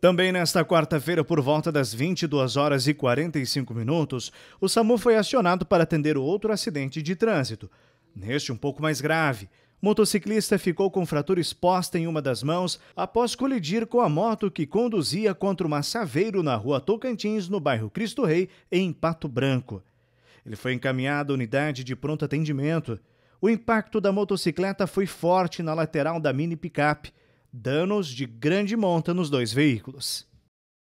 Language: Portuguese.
Também nesta quarta-feira, por volta das 22 horas e 45 minutos, o SAMU foi acionado para atender outro acidente de trânsito. Neste, um pouco mais grave. motociclista ficou com fratura exposta em uma das mãos após colidir com a moto que conduzia contra o Massaveiro na rua Tocantins, no bairro Cristo Rei, em Pato Branco. Ele foi encaminhado à unidade de pronto atendimento. O impacto da motocicleta foi forte na lateral da mini picape danos de grande monta nos dois veículos.